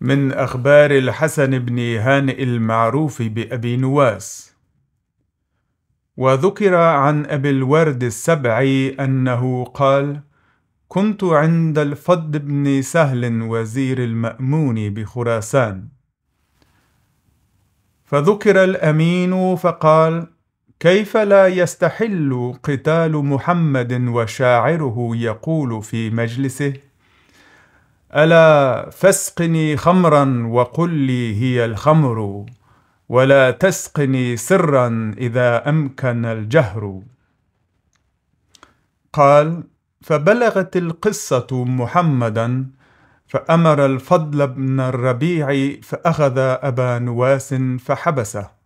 من أخبار الحسن بن هانئ المعروف بأبي نواس وذكر عن أبي الورد السبعي أنه قال كنت عند الفضل بن سهل وزير المأمون بخراسان فذكر الأمين فقال كيف لا يستحل قتال محمد وشاعره يقول في مجلسه الا فاسقني خمرا وقل لي هي الخمر ولا تسقني سرا اذا امكن الجهر قال فبلغت القصه محمدا فامر الفضل بن الربيع فاخذ ابا نواس فحبسه